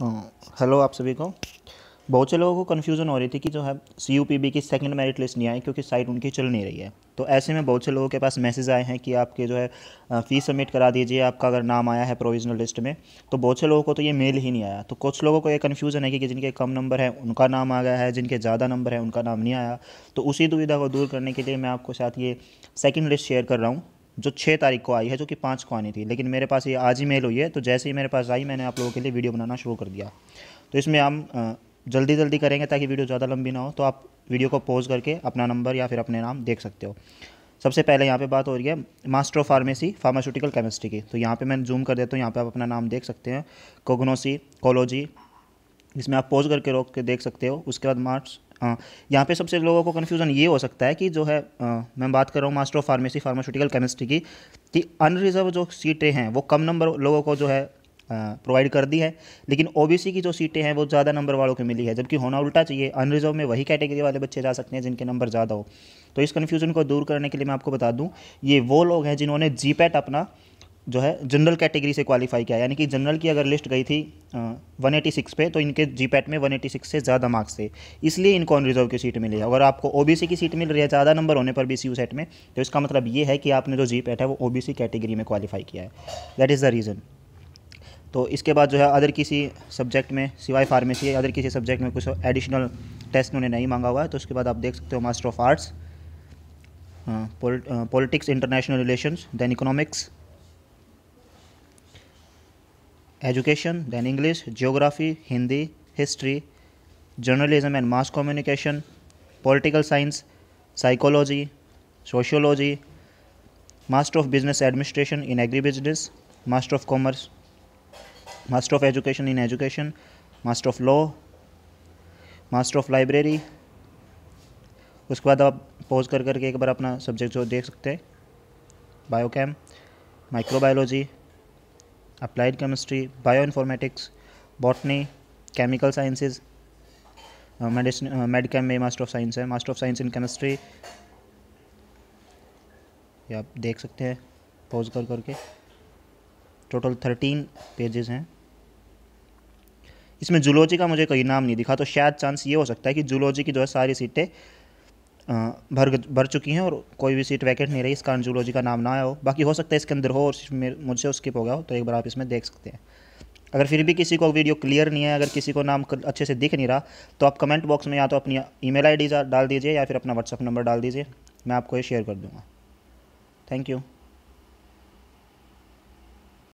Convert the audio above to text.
हाँ। हेलो आप सभी को बहुत से लोगों को कन्फ्यूज़न हो रही थी कि जो है सी यू पी बी की सेकंड मेरिट लिस्ट नहीं आई क्योंकि साइट उनकी चल नहीं रही है तो ऐसे में बहुत से लोगों के पास मैसेज आए हैं कि आपके जो है फ़ीस सबमिट करा दीजिए आपका अगर नाम आया है प्रोविजनल लिस्ट में तो बहुत से लोगों को तो ये मेल ही नहीं आया तो कुछ लोगों को ये कन्फ्यूज़न है कि जिनके कम नंबर है उनका नाम आ गया है जिनके ज़्यादा नंबर है उनका नाम नहीं आया तो उसी दुविधा को दूर करने के लिए मैं आपको साथ ये सेकेंड लिस्ट शेयर कर रहा हूँ जो छः तारीख को आई है जो कि पाँच को आनी थी लेकिन मेरे पास ये आज ही मेल हुई है तो जैसे ही मेरे पास आई मैंने आप लोगों के लिए वीडियो बनाना शुरू कर दिया तो इसमें हम जल्दी जल्दी करेंगे ताकि वीडियो ज़्यादा लंबी ना हो तो आप वीडियो को पॉज करके अपना नंबर या फिर अपने नाम देख सकते हो सबसे पहले यहाँ पे बात हो रही है master of pharmacy pharmaceutical chemistry की तो यहाँ पे मैं जूम कर देता हूँ यहाँ पे आप अपना नाम देख सकते हैं कोग्नोसी कोलोजी इसमें आप पॉज करके रोक के देख सकते हो उसके बाद मार्क्स हाँ यहाँ पे सबसे लोगों को कन्फ्यूज़न ये हो सकता है कि जो है आ, मैं बात कर रहा हूँ master of pharmacy pharmaceutical chemistry की कि अनरिजर्व जो सीटें हैं वो कम नंबर लोगों को जो है प्रोवाइड कर दी है लेकिन ओबीसी की जो सीटें हैं वो ज़्यादा नंबर वालों को मिली है जबकि होना उल्टा चाहिए अनरिजर्व में वही कैटेगरी वाले बच्चे जा सकते हैं जिनके नंबर ज़्यादा हो तो इस कन्फ्यूज़न को दूर करने के लिए मैं आपको बता दूँ ये वो लोग हैं जिन्होंने जी अपना जो है जनरल कैटेगरी से क्वालिफाई किया यानी कि जनरल की अगर लिस्ट गई थी वन एटी सिक्स पे तो इनके जी पैट में वन एटी सिक्स से ज़्यादा मार्क्स थे इसलिए इनको ऑन रिजर्व की सीट मिली है अगर आपको ओ बी सी की सीट मिल रही है ज़्यादा नंबर होने पर बी सी यू सेट में तो इसका मतलब ये है कि आपने जो जी पैट है वो ओ बी सी कैटेगरी में क्वालिफाई किया है दैट इज़ द रीज़न तो इसके बाद जो है अदर किसी सब्जेक्ट में सिवाय फार्मेसी अदर किसी सब्जेक्ट में कुछ एडिशनल टेस्ट उन्हें नहीं मांगा हुआ है तो उसके बाद आप देख सकते हो master of arts politics international relations then economics education then English geography Hindi history journalism and mass communication political science psychology sociology master of business administration in agri business master of commerce master of education in education master of law master of library उसके बाद आप pose कर करके एक बार अपना subject जो देख सकते हैं biochem microbiology applied chemistry bio informatics botany chemical sciences medicine, uh, में मास्टर ऑफ साइंस है master of science in chemistry ये आप देख सकते हैं पॉज कर करके टोटल थर्टीन पेजेस हैं इसमें जूलॉजी का मुझे कोई नाम नहीं दिखा तो शायद चांस ये हो सकता है कि जूलॉजी की जो है सारी सीटें भर भर चुकी हैं और कोई भी सीट वैकेंट नहीं रही इस कारण जूलॉजी का नाम ना आया हो बाकी हो सकता है इसके अंदर हो और मुझसे स्किप हो गया हो तो एक बार आप इसमें देख सकते हैं अगर फिर भी किसी को वीडियो क्लियर नहीं है अगर किसी को नाम अच्छे से दिख नहीं रहा तो आप कमेंट बॉक्स में या तो अपनी ई मेल डाल दीजिए या फिर अपना व्हाट्सअप नंबर डाल दीजिए मैं आपको ये शेयर कर दूँगा थैंक यू